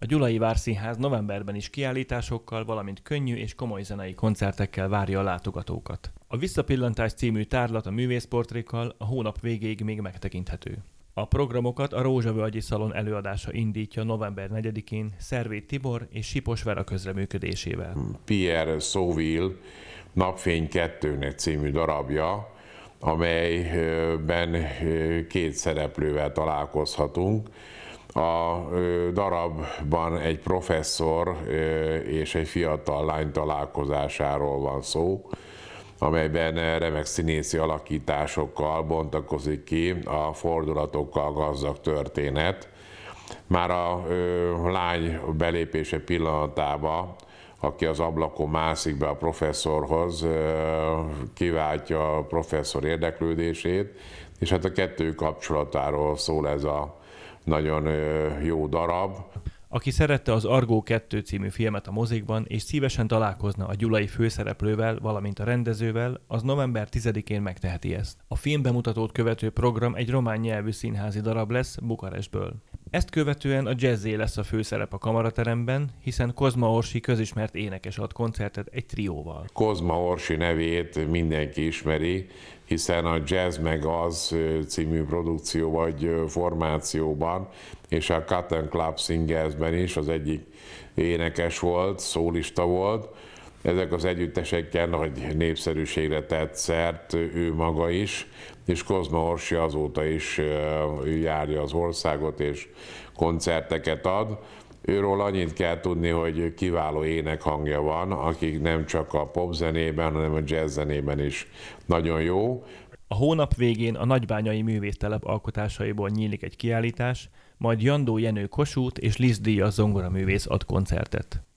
A Gyulai Várszínház novemberben is kiállításokkal, valamint könnyű és komoly zenei koncertekkel várja a látogatókat. A Visszapillantás című tárlat a művészportrékkal a hónap végéig még megtekinthető. A programokat a Rózsavölgyi Szalon előadása indítja november 4-én Szervét Tibor és Sipos Vera közreműködésével. Pierre Sauville Napfény 2 című darabja, amelyben két szereplővel találkozhatunk. A darabban egy professzor és egy fiatal lány találkozásáról van szó, amelyben remek színészi alakításokkal bontakozik ki a fordulatokkal gazdag történet. Már a lány belépése pillanatába, aki az ablakon mászik be a professzorhoz, kiváltja a professzor érdeklődését, és hát a kettő kapcsolatáról szól ez a nagyon jó darab. Aki szerette az Argó 2 című filmet a mozikban, és szívesen találkozna a gyulai főszereplővel, valamint a rendezővel, az november 10-én megteheti ezt. A film bemutatót követő program egy román nyelvű színházi darab lesz Bukarestből. Ezt követően a jazzé lesz a főszerep a kamarateremben, hiszen Kozma Orsi közismert énekes ad koncertet egy trióval. Kozma Orsi nevét mindenki ismeri, hiszen a Jazz meg az című produkció vagy formációban, és a Cotton Club Singersben is az egyik énekes volt, szólista volt, ezek az együttesekkel nagy népszerűségre tett szert ő maga is, és Kozma Orsi azóta is járja az országot és koncerteket ad. Őről annyit kell tudni, hogy kiváló hangja van, akik nem csak a popzenében, hanem a jazzzenében is nagyon jó. A hónap végén a Nagybányai Művésztelep alkotásaiból nyílik egy kiállítás, majd Jandó Jenő Kossuth és Liz Díja zongoraművész ad koncertet.